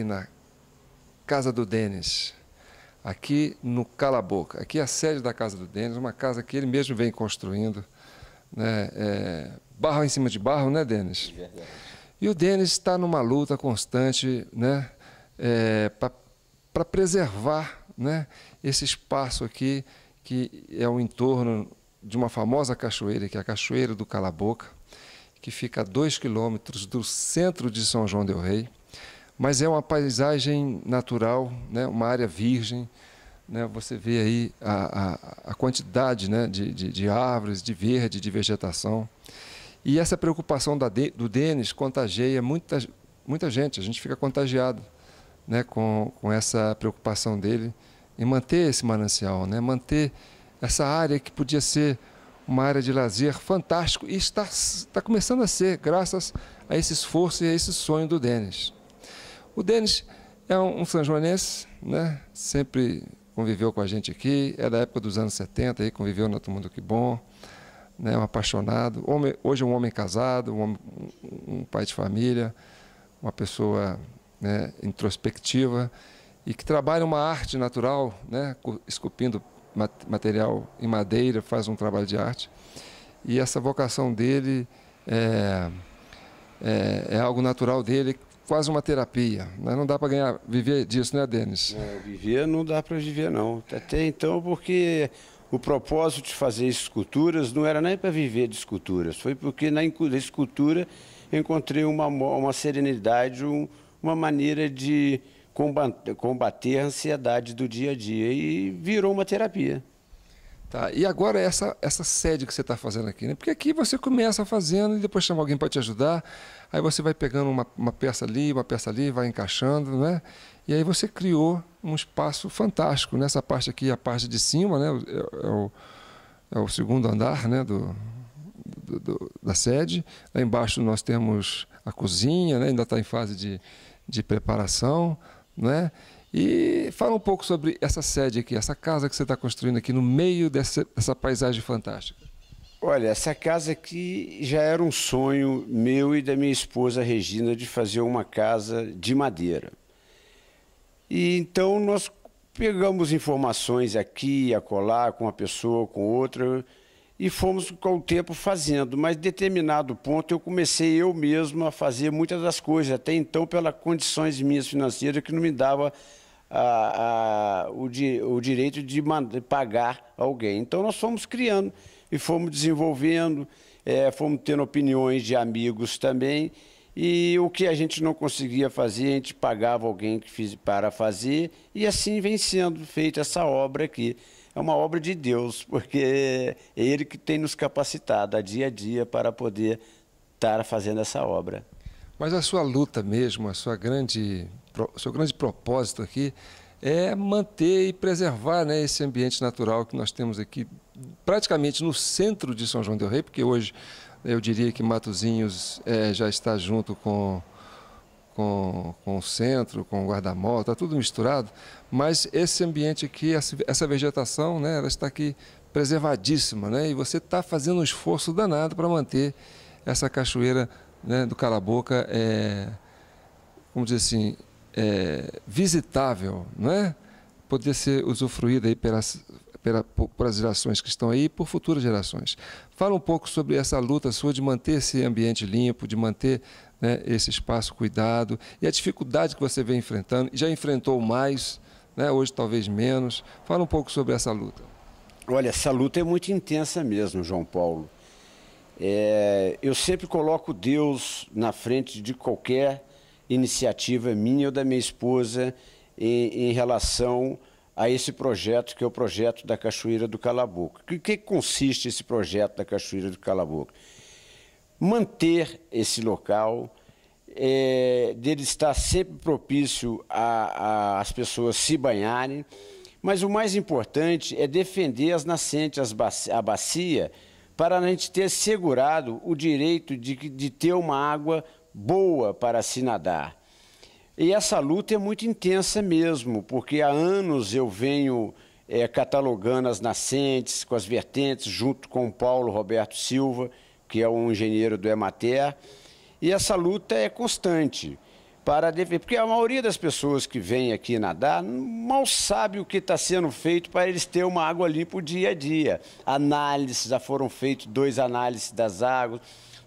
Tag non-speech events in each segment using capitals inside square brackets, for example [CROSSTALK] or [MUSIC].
aqui na casa do Denis, aqui no Calaboca. Aqui é a sede da casa do Denis, uma casa que ele mesmo vem construindo, né? É, barro em cima de barro, né, Denis? É e o Denis está numa luta constante, né, é, para preservar, né, esse espaço aqui que é o entorno de uma famosa cachoeira, que é a Cachoeira do Calaboca, que fica a dois quilômetros do centro de São João del Rei. Mas é uma paisagem natural, né? uma área virgem. Né? Você vê aí a, a, a quantidade né? de, de, de, árvores, de verde, de vegetação. E essa preocupação da, do Denis contagia muita, muita gente, a gente fica contagiado né? com, com essa preocupação dele em manter esse manancial, né? manter essa área que podia ser uma área de lazer fantástico e está, está começando a ser, graças a esse esforço e a esse sonho do Denis. O Denis é um, um né? sempre conviveu com a gente aqui, é da época dos anos 70, aí, conviveu no Todo Mundo Que Bom, né? um apaixonado, homem, hoje um homem casado, um, homem, um, um pai de família, uma pessoa né, introspectiva e que trabalha uma arte natural, né, esculpindo material em madeira, faz um trabalho de arte. E essa vocação dele é, é, é algo natural dele quase uma terapia. Né? Não dá para ganhar, viver disso, né, Denis? É, viver não dá para viver, não. Até então, porque o propósito de fazer esculturas não era nem para viver de esculturas, foi porque na escultura eu encontrei uma, uma serenidade, um, uma maneira de combater, combater a ansiedade do dia a dia e virou uma terapia. Tá, e agora essa, essa sede que você está fazendo aqui, né? Porque aqui você começa fazendo e depois chama alguém para te ajudar, aí você vai pegando uma, uma peça ali, uma peça ali, vai encaixando, né? E aí você criou um espaço fantástico. Nessa né? parte aqui, a parte de cima, né? É, é o, é o segundo andar, né? Do, do, do, da sede. Lá embaixo nós temos a cozinha, né? Ainda está em fase de, de preparação, né? E fala um pouco sobre essa sede aqui, essa casa que você está construindo aqui no meio dessa, dessa paisagem fantástica. Olha, essa casa aqui já era um sonho meu e da minha esposa Regina de fazer uma casa de madeira. E então nós pegamos informações aqui, acolá, com uma pessoa, com outra, e fomos com o tempo fazendo. Mas, determinado ponto, eu comecei eu mesmo a fazer muitas das coisas, até então, pelas condições minhas financeiras que não me dava a, a, o, di, o, direito de, mandar, pagar alguém. Então nós fomos criando e fomos desenvolvendo, é, fomos tendo opiniões de amigos também. E o que a gente não conseguia fazer, a gente pagava alguém que fiz, para fazer, e assim vem sendo feita essa obra aqui. É uma obra de Deus, porque é Ele que tem nos capacitado a dia a dia para poder estar fazendo essa obra. Mas a sua luta mesmo, a sua grande seu grande propósito aqui é manter e preservar né, esse ambiente natural que nós temos aqui, praticamente no centro de São João del Rei, porque hoje eu diria que Matozinhos é, já está junto com, com, com o centro, com o guarda-mol, está tudo misturado, mas esse ambiente aqui, essa vegetação, né, ela está aqui preservadíssima, né, e você está fazendo um esforço danado para manter essa cachoeira né, do Calaboca, é, como dizer assim, é, visitável, não é? poder ser usufruída pelas, pela, por, as gerações que estão aí e por futuras gerações. Fala um pouco sobre essa luta sua de manter esse ambiente limpo, de manter né, esse espaço cuidado e a dificuldade que você vem enfrentando. Já enfrentou mais, né, hoje talvez menos. Fala um pouco sobre essa luta. Olha, essa luta é muito intensa mesmo, João Paulo. É, eu sempre coloco Deus na frente de qualquer iniciativa é minha ou da minha esposa em, em relação a esse projeto, que é o projeto da Cachoeira do Calabouco. O que, que consiste esse projeto da Cachoeira do Calabouco? Manter esse local, é, dele estar sempre propício às pessoas se banharem, mas o mais importante é defender as nascentes, as bacia, a bacia, para a gente ter assegurado o direito de, de ter uma água boa para se nadar. E essa luta é muito intensa mesmo, porque há anos eu venho é, catalogando as nascentes, com as vertentes, junto com o Paulo Roberto Silva, que é um engenheiro do Emater. E essa luta é constante para defender, porque a maioria das pessoas que vem aqui nadar mal sabe o que está sendo feito para eles terem uma água limpa o dia a dia. Análises, já foram feitos dois análises das águas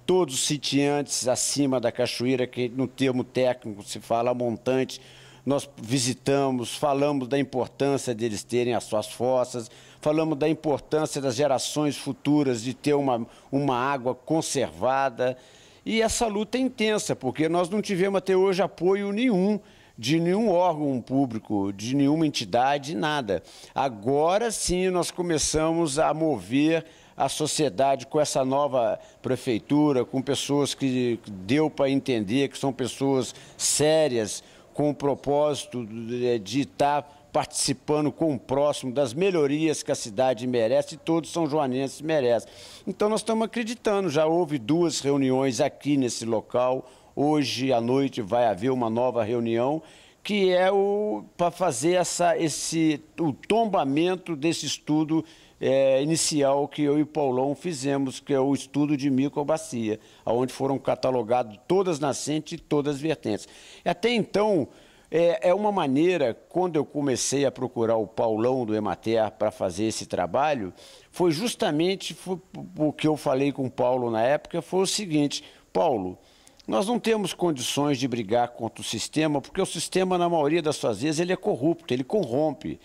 todos os sitiantes acima da cachoeira, que no termo técnico se fala montante, nós visitamos, falamos da importância deles terem as suas fossas, falamos da importância das gerações futuras de ter uma, uma água conservada. E essa luta é intensa, porque nós não tivemos até hoje apoio nenhum de nenhum órgão público, de nenhuma entidade, nada. Agora sim nós começamos a mover a sociedade com essa nova prefeitura, com pessoas que deu para entender que são pessoas sérias, com o propósito de é, estar tá participando com o próximo das melhorias que a cidade merece e todos são joanenses merecem. Então nós estamos acreditando, já houve duas reuniões aqui nesse local, hoje à noite vai haver uma nova reunião que é o para fazer essa, esse, o tombamento desse estudo é, inicial que eu e Paulão fizemos, que é o estudo de microbacia, onde foram catalogados todas nascentes e todas as vertentes. Até então, é, é uma maneira, quando eu comecei a procurar o Paulão do Emater para fazer esse trabalho, foi justamente foi, o que eu falei com o Paulo na época, foi o seguinte, Paulo, nós não temos condições de brigar contra o sistema, porque o sistema, na maioria das suas vezes, ele é corrupto, ele corrompe.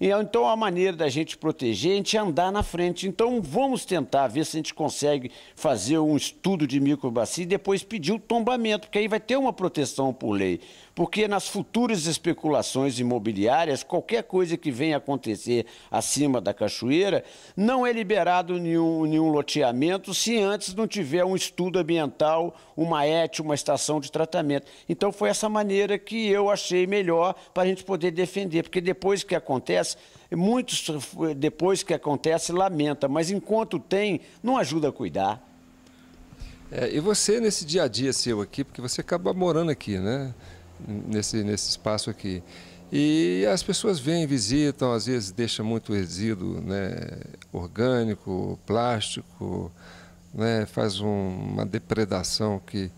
então, a maneira da gente proteger é a gente andar na frente. Então, vamos tentar ver se a gente consegue fazer um estudo de microbacia e depois pedir o tombamento, porque aí vai ter uma proteção por lei porque nas futuras especulações imobiliárias, qualquer coisa que venha acontecer acima da cachoeira, não é liberado nenhum, nenhum loteamento se antes não tiver um estudo ambiental, uma ET, uma estação de tratamento. Então foi essa maneira que eu achei melhor para a gente poder defender, porque depois que acontece, muitos eh, depois que acontece lamenta, mas enquanto tem, não ajuda a cuidar. É, e você, nesse dia a dia seu aqui, porque você acaba morando aqui, né? nesse, nesse espaço aqui. E as pessoas vêm, visitam, às vezes deixa muito resíduo né, orgânico, plástico, né, faz um, uma depredação que.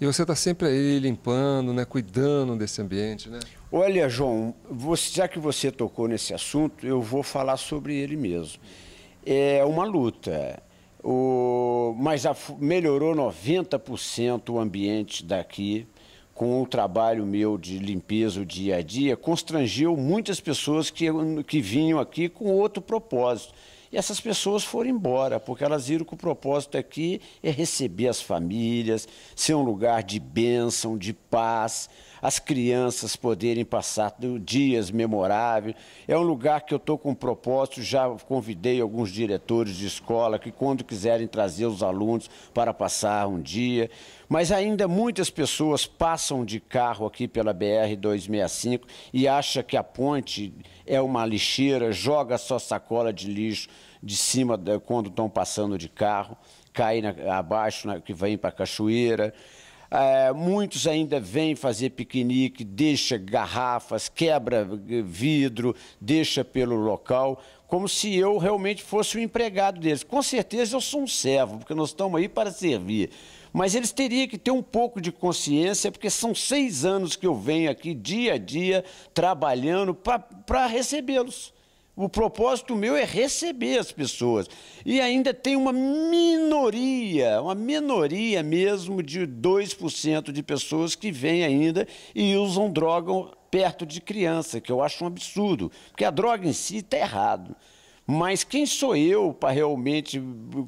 E você está sempre aí limpando, né, cuidando desse ambiente, né? Olha, João, você, já que você tocou nesse assunto, eu vou falar sobre ele mesmo. É uma luta. O, mas a, melhorou 90% o ambiente daqui com o trabalho meu de limpeza o dia a dia, constrangeu muitas pessoas que, que vinham aqui com outro propósito. E essas pessoas foram embora, porque elas viram que o propósito aqui é receber as famílias, ser um lugar de bênção, de paz as crianças poderem passar dias memoráveis. É um lugar que eu estou com propósito, já convidei alguns diretores de escola que, quando quiserem trazer os alunos para passar um dia. Mas ainda muitas pessoas passam de carro aqui pela BR-265 e acham que a ponte é uma lixeira, joga só sacola de lixo de cima quando estão passando de carro, cai na, abaixo, na, que vem para a cachoeira. É, muitos ainda vêm fazer piquenique, deixa garrafas, quebra eh, vidro, deixa pelo local, como se eu realmente fosse o empregado deles. Com certeza eu sou um servo, porque nós estamos aí para servir. Mas eles teriam que ter um pouco de consciência, porque são seis anos que eu venho aqui dia a dia trabalhando para recebê-los. O propósito meu é receber as pessoas. E ainda tem uma minoria, uma minoria mesmo de 2% de pessoas que vêm ainda e usam droga perto de criança, que eu acho um absurdo, porque a droga em si está errado. Mas quem sou eu para realmente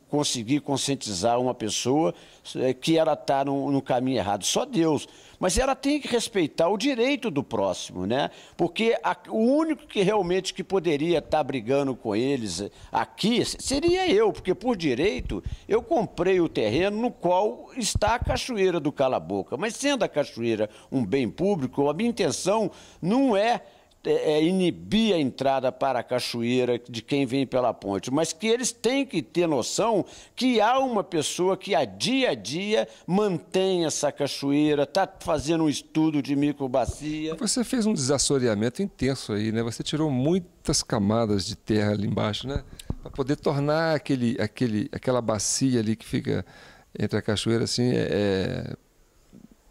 conseguir conscientizar uma pessoa eh, que ela está no, no caminho errado? Só Deus. Mas ela tem que respeitar o direito do próximo, né? Porque a, o único que realmente que poderia estar tá brigando com eles aqui seria eu, porque por direito eu comprei o terreno no qual está a Cachoeira do Calaboca. Mas sendo a Cachoeira um bem público, a minha intenção não é é, é, inibir a entrada para a cachoeira de quem vem pela ponte, mas que eles têm que ter noção que há uma pessoa que a dia a dia mantém essa cachoeira, está fazendo um estudo de microbacia. Você fez um desassoreamento intenso aí, né? Você tirou muitas camadas de terra ali embaixo, né? Para poder tornar aquele, aquele, aquela bacia ali que fica entre a cachoeira assim é, é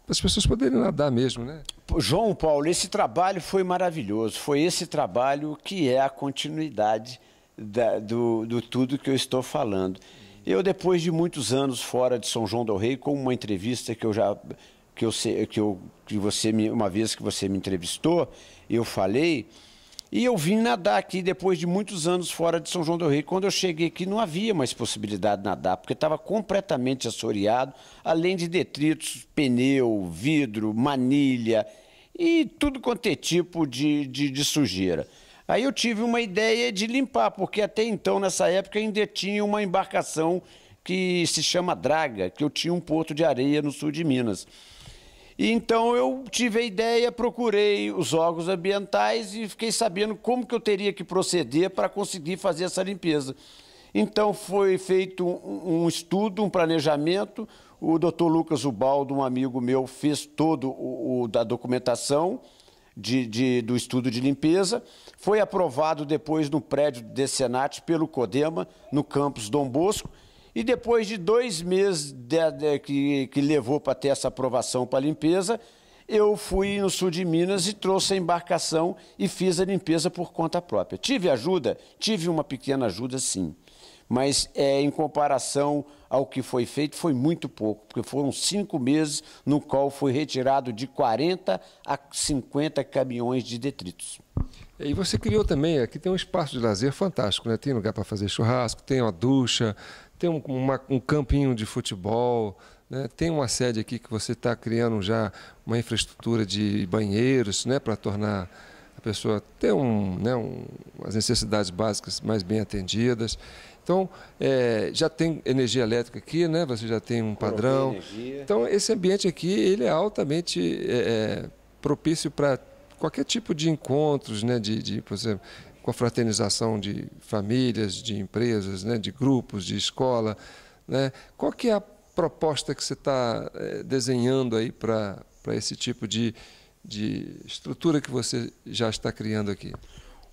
as pessoas poderem nadar mesmo, né? João Paulo, esse trabalho foi maravilhoso. Foi esse trabalho que é a continuidade da, do, do tudo que eu estou falando. Eu, depois de muitos anos fora de São João del Rei, com uma entrevista que eu já que eu que eu que você me, uma vez que você me entrevistou, eu falei e eu vim nadar aqui depois de muitos anos fora de São João do Rei. Quando eu cheguei aqui, não havia mais possibilidade de nadar, porque estava completamente assoreado, além de detritos, pneu, vidro, manilha e tudo quanto é tipo de, de, de sujeira. Aí eu tive uma ideia de limpar, porque até então, nessa época, ainda tinha uma embarcação que se chama Draga, que eu tinha um porto de areia no sul de Minas. E então eu tive a ideia, procurei os órgãos ambientais e fiquei sabendo como que eu teria que proceder para conseguir fazer essa limpeza. Então foi feito um, um estudo, um planejamento. O doutor Lucas Ubaldo, um amigo meu, fez todo o, o da documentação de, de, do estudo de limpeza. Foi aprovado depois no prédio do Senat pelo CODEMA, no campus Dom Bosco e depois de dois meses de, de, que, que levou para ter essa aprovação para limpeza, eu fui no sul de Minas e trouxe a embarcação e fiz a limpeza por conta própria. Tive ajuda? Tive uma pequena ajuda, sim. Mas é, em comparação ao que foi feito, foi muito pouco, porque foram cinco meses no qual foi retirado de 40 a 50 caminhões de detritos. E você criou também, aqui tem um espaço de lazer fantástico, né? Tem lugar para fazer churrasco, tem uma ducha, tem um, uma, um campinho de futebol, né? tem uma sede aqui que você está criando já uma infraestrutura de banheiros né? para tornar a pessoa ter um, né? um, as necessidades básicas mais bem atendidas. Então, é, já tem energia elétrica aqui, né? você já tem um padrão. Então, esse ambiente aqui ele é altamente é, é propício para qualquer tipo de encontros, né? de, de por exemplo, com a fraternização de famílias, de empresas, né, de grupos, de escola. Né? Qual que é a proposta que você está eh, desenhando aí para esse tipo de, de estrutura que você já está criando aqui?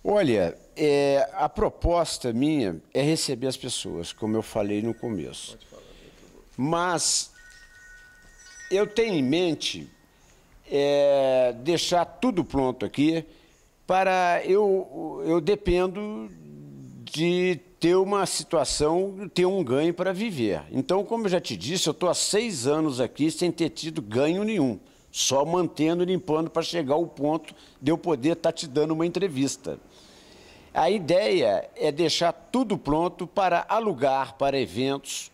Olha, é, a proposta minha é receber as pessoas, como eu falei no começo. Mas eu tenho em mente é, deixar tudo pronto aqui para eu, eu dependo de ter uma situação, ter um ganho para viver. Então, como eu já te disse, eu estou há seis anos aqui sem ter tido ganho nenhum, só mantendo, limpando para chegar ao ponto de eu poder estar tá te dando uma entrevista. A ideia é deixar tudo pronto para alugar para eventos,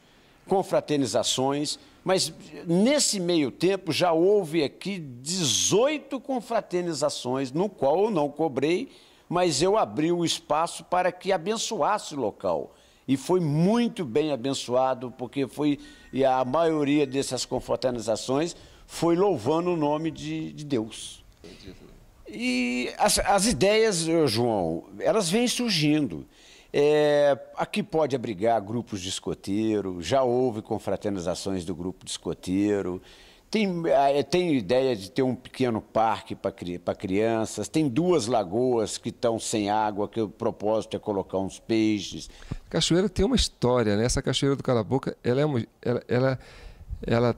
confraternizações mas nesse meio tempo já houve aqui 18 confraternizações, no qual eu não cobrei, mas eu abri o espaço para que abençoasse o local. E foi muito bem abençoado, porque foi e a maioria dessas confraternizações foi louvando o nome de, de Deus. E as, as ideias, João, elas vêm surgindo. É, aqui pode abrigar grupos de escoteiro, já houve confraternizações do grupo de escoteiro, tem, é, é, tem ideia de ter um pequeno parque para crianças, tem duas lagoas que estão sem água, que o propósito é colocar uns peixes. Cachoeira tem uma história, né? Essa cachoeira do Calaboca, ela é uma, ela, ela, ela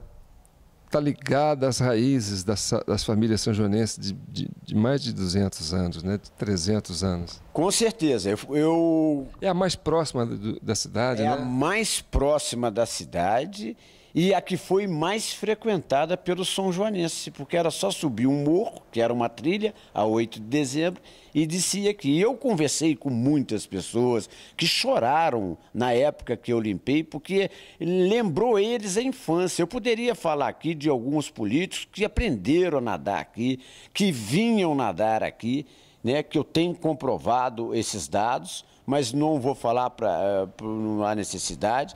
está ligada às raízes das, das famílias sanjonenses de, de, de, mais de 200 anos, né? de 300 anos. Com certeza. Eu, eu... É a mais próxima do, da cidade, é né? É a mais próxima da cidade e a que foi mais frequentada pelo São Joanense, porque era só subir um morro, que era uma trilha, a 8 de dezembro, e descia aqui. Eu conversei com muitas pessoas que choraram na época que eu limpei, porque lembrou eles a infância. Eu poderia falar aqui de alguns políticos que aprenderam a nadar aqui, que vinham nadar aqui, né, que eu tenho comprovado esses dados, mas não vou falar para eh, não há necessidade.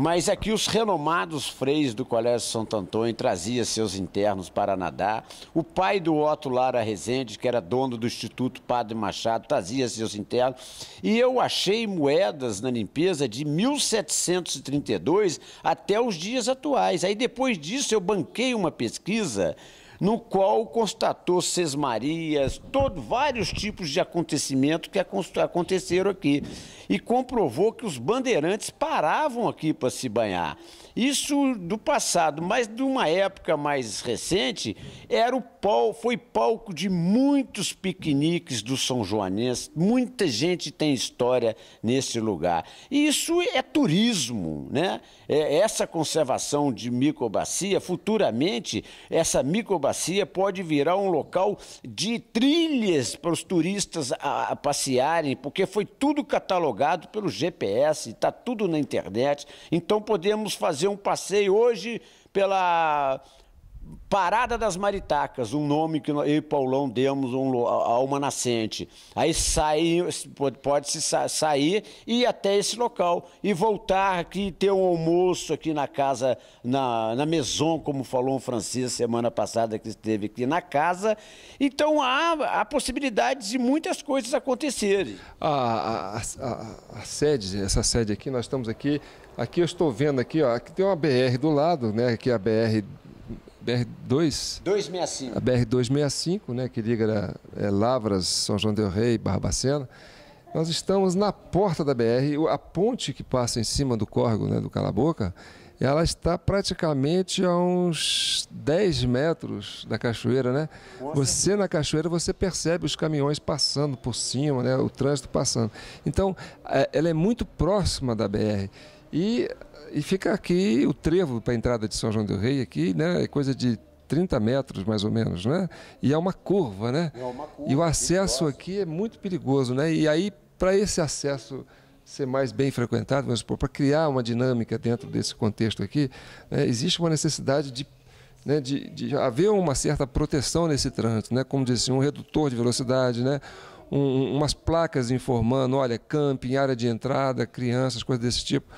Mas aqui é os renomados freis do Colégio Santo Antônio traziam seus internos para nadar. O pai do Otto Lara Rezende, que era dono do Instituto Padre Machado, trazia seus internos. E eu achei moedas na limpeza de 1732 até os dias atuais. Aí depois disso eu banquei uma pesquisa no qual constatou sesmarias, todo, vários tipos de acontecimentos que aconteceram aqui. E comprovou que os bandeirantes paravam aqui para se banhar. Isso do passado, mas de uma época mais recente, era o pau, foi palco de muitos piqueniques do São Joanense. Muita gente tem história nesse lugar. E isso é turismo, né? É, essa conservação de micobacia, futuramente, essa micobacia pode virar um local de trilhas para os turistas a, a passearem, porque foi tudo catalogado pelo GPS, está tudo na internet. Então podemos fazer fazer um passeio hoje pela Parada das Maritacas, um nome que eu e Paulão demos um, a uma nascente. Aí sair, pode-se sair e ir até esse local e voltar aqui ter um almoço aqui na casa, na, na Maison, como falou o Francisco semana passada que esteve aqui na casa. Então há, há possibilidades de muitas coisas acontecerem. A, a, a, a sede, essa sede aqui, nós estamos aqui Aqui eu estou vendo aqui, ó, aqui tem uma BR do lado, né? Aqui é a BR BR-2? 265. A BR-265, né, que liga né, é, Lavras, São João del Rei, Barbacena. Nós estamos na porta da BR, a ponte que passa em cima do córrego né, do Calaboca, ela está praticamente a uns 10 metros da cachoeira, né? Você na cachoeira, você percebe os caminhões passando por cima, né? o trânsito passando. Então, é, ela é muito próxima da BR. E, e fica aqui o trevo para a entrada de São João del Rei, aqui, né? É coisa de 30 metros mais ou menos, né? E é uma curva, né? É uma curva, e o acesso aqui é muito perigoso, né? E aí, para esse acesso ser mais bem frequentado, vamos supor, para criar uma dinâmica dentro desse contexto aqui, né, existe uma necessidade de né, de, de, haver uma certa proteção nesse trânsito, né, como disse, um redutor de velocidade, né, um, umas placas informando, olha, camping, área de entrada, crianças, coisas desse tipo.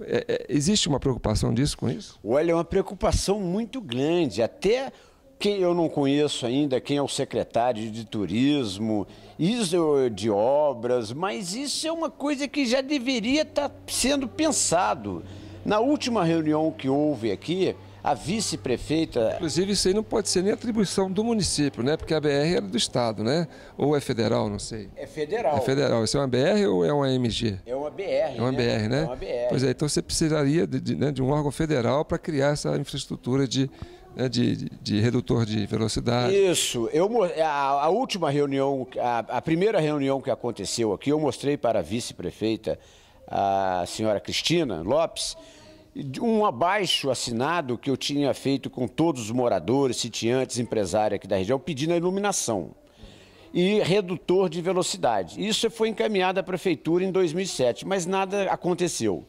É, é, existe uma preocupação disso com isso? Olha, é uma preocupação muito grande. Até quem eu não conheço ainda, quem é o secretário de turismo, isso é de obras, mas isso é uma coisa que já deveria estar sendo pensado. Na última reunião que houve aqui, a vice-prefeita. Inclusive, isso aí não pode ser nem atribuição do município, né? Porque a BR era é do Estado, né? Ou é federal, não sei. É federal. É federal. Isso é uma BR ou é uma MG? É uma BR. É uma né? BR, né? É uma BR. Pois é, então você precisaria de, de, né, de um órgão federal para criar essa infraestrutura de, né, de, de, de, redutor de velocidade. Isso. Eu, a, a última reunião, a, a, primeira reunião que aconteceu aqui, eu mostrei para a vice-prefeita, a senhora Cristina Lopes um abaixo assinado que eu tinha feito com todos os moradores, sitiantes, empresários aqui da região, pedindo a iluminação e redutor de velocidade. Isso foi encaminhado à prefeitura em 2007, mas nada aconteceu.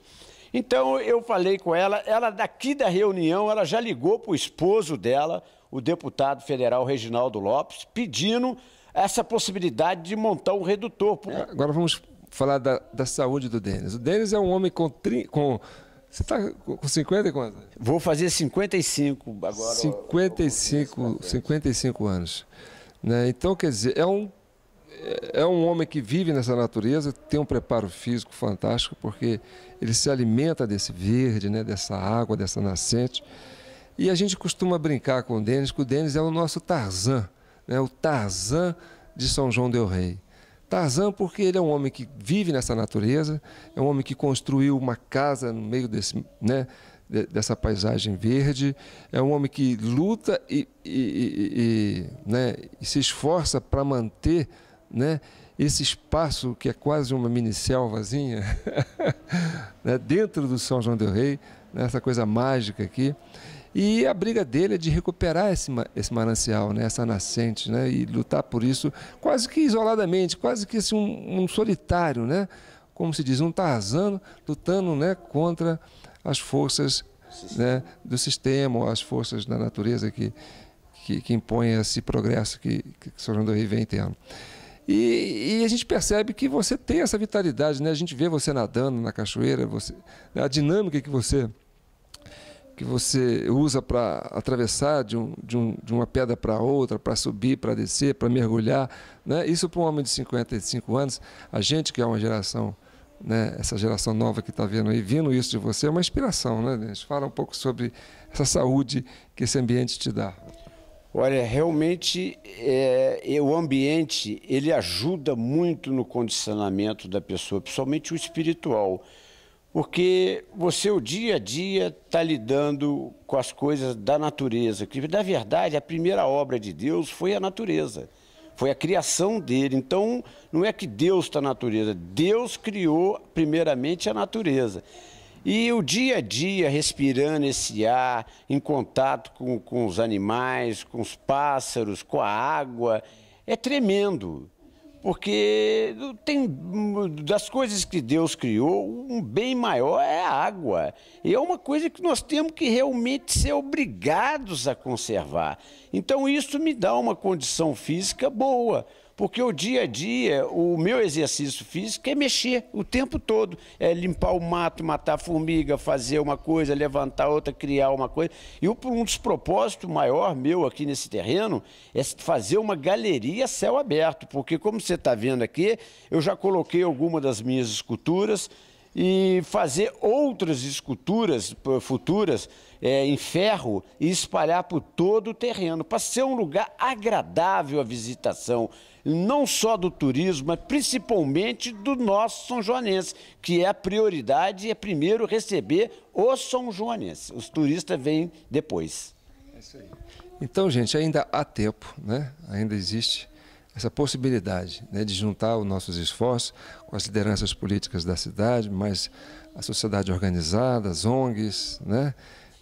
Então eu falei com ela, ela daqui da reunião, ela já ligou para o esposo dela, o deputado federal Reginaldo Lopes, pedindo essa possibilidade de montar um redutor. É, agora vamos falar da, da saúde do Denis. O Denis é um homem com, tri, com você está com 50 e quanto? Vou fazer 55 agora. 55, 55 anos. Né? Então, quer dizer, é um, é um homem que vive nessa natureza, tem um preparo físico fantástico, porque ele se alimenta desse verde, né? dessa água, dessa nascente. E a gente costuma brincar com o Denis, que o Denis é o nosso Tarzan, né? o Tarzan de São João del Rei. Tarzan, porque ele é um homem que vive nessa natureza, é um homem que construiu uma casa no meio desse, né, dessa paisagem verde, é um homem que luta e, e, e, e né, se esforça para manter né, esse espaço que é quase uma mini selvazinha [LAUGHS] né, dentro do São João del Rei, né, essa coisa mágica aqui. E a briga dele é de recuperar esse, esse manancial, né, essa nascente, né, e lutar por isso quase que isoladamente, quase que assim, um, um solitário, né, como se diz, um Tarzano lutando né, contra as forças né, do sistema, ou as forças da natureza que, que, que impõem esse progresso que, que São João do Rio vem tendo. E, e, a gente percebe que você tem essa vitalidade, né? A gente vê você nadando na cachoeira, você, a dinâmica que você que você usa para atravessar de, um, de, um, de, uma pedra para outra, para subir, para descer, para mergulhar. Né? Isso para um homem de 55 anos, a gente que é uma geração, né, essa geração nova que está vendo aí, vindo isso de você, é uma inspiração. Né, Fala um pouco sobre essa saúde que esse ambiente te dá. Olha, realmente é, é o ambiente ele ajuda muito no condicionamento da pessoa, principalmente o espiritual porque você o dia a dia está lidando com as coisas da natureza. Que na verdade a primeira obra de Deus foi a natureza, foi a criação dele. Então não é que Deus está na natureza, Deus criou primeiramente a natureza. E o dia a dia, respirando esse ar, em contato com, com os animais, com os pássaros, com a água, é tremendo porque tem das coisas que Deus criou, um bem maior é a água. E é uma coisa que nós temos que realmente ser obrigados a conservar. Então isso me dá uma condição física boa. Porque o dia a dia, o meu exercício físico é mexer o tempo todo. É limpar o mato, matar a formiga, fazer uma coisa, levantar outra, criar uma coisa. E um dos propósitos maior meu aqui nesse terreno é fazer uma galeria céu aberto. Porque, como você está vendo aqui, eu já coloquei algumas das minhas esculturas e fazer outras esculturas futuras é, em ferro e espalhar por todo o terreno, para ser um lugar agradável à visitação não só do turismo, mas principalmente do nosso São Joanense, que é a prioridade, é primeiro receber os São Joanense. Os turistas vêm depois. É isso aí. Então, gente, ainda há tempo, né? ainda existe essa possibilidade né, de juntar os nossos esforços com as lideranças políticas da cidade, mas a sociedade organizada, as ONGs, né,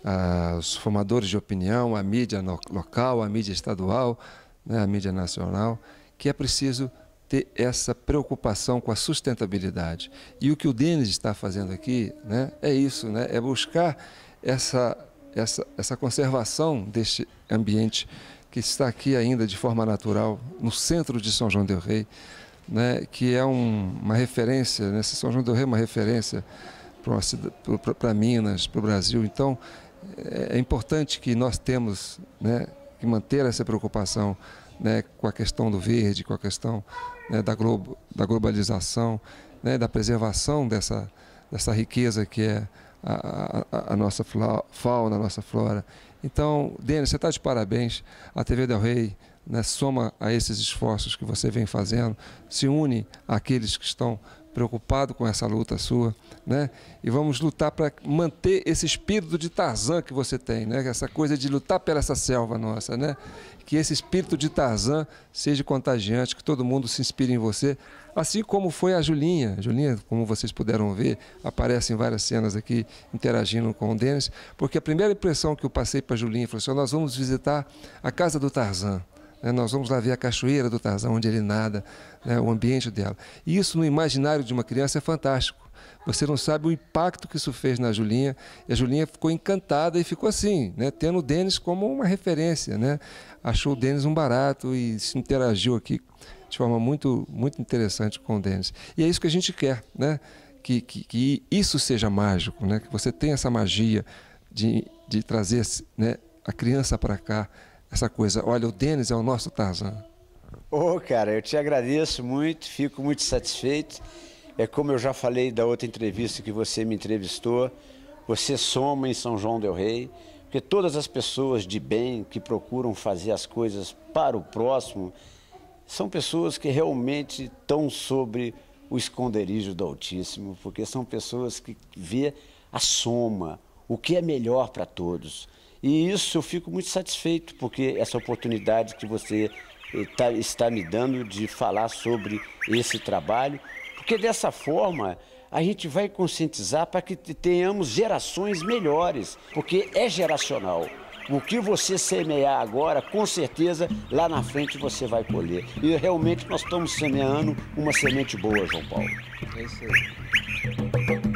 ah, os formadores de opinião, a mídia local, a mídia estadual, né, a mídia nacional que é preciso ter essa preocupação com a sustentabilidade. E o que o Denis está fazendo aqui né, é isso, né, é buscar essa, essa, essa conservação deste ambiente que está aqui ainda de forma natural, no centro de São João del Rei, né, que é um, uma referência, né, São João del Rei é uma referência para Minas, para o Brasil. Então, é, é importante que nós temos né, que manter essa preocupação né, com a questão do verde, com a questão né, da, globo, da globalização, né, da preservação dessa, dessa riqueza que é a, a, a nossa fauna, a nossa flora. Então, Denis, você está de parabéns. A TV Del Rey né, soma a esses esforços que você vem fazendo, se une àqueles que estão preocupado com essa luta sua, né? E vamos lutar para manter esse espírito de Tarzan que você tem, né? Essa coisa de lutar pela essa selva nossa, né? Que esse espírito de Tarzan seja contagiante, que todo mundo se inspire em você, assim como foi a Julinha. Julinha, como vocês puderam ver, aparece em várias cenas aqui interagindo com o Denis, porque a primeira impressão que eu passei para Julinha foi assim: "Nós vamos visitar a casa do Tarzan". É, nós vamos lá ver a cachoeira do Tarzan, onde ele nada, né, o ambiente dela. E isso no imaginário de uma criança é fantástico. Você não sabe o impacto que isso fez na Julinha. E a Julinha ficou encantada e ficou assim, né, tendo o Denis como uma referência. Né? Achou o Denis um barato e se interagiu aqui de forma muito, muito interessante com o Denis. E é isso que a gente quer, né? que, que, que isso seja mágico, né? que você tenha essa magia de, de trazer né, a criança para cá, essa coisa. Olha, o Denis é o nosso Tarzan. Ô, oh, cara, eu te agradeço muito, fico muito satisfeito. É como eu já falei da outra entrevista que você me entrevistou, você soma em São João del Rei, porque todas as pessoas de bem que procuram fazer as coisas para o próximo são pessoas que realmente estão sobre o esconderijo do Altíssimo, porque são pessoas que vê a soma, o que é melhor para todos. E isso eu fico muito satisfeito, porque essa oportunidade que você está, eh, está me dando de falar sobre esse trabalho, porque dessa forma a gente vai conscientizar para que tenhamos gerações melhores, porque é geracional. O que você semear agora, com certeza lá na frente você vai colher. E realmente nós estamos semeando uma semente boa, João Paulo. É isso aí.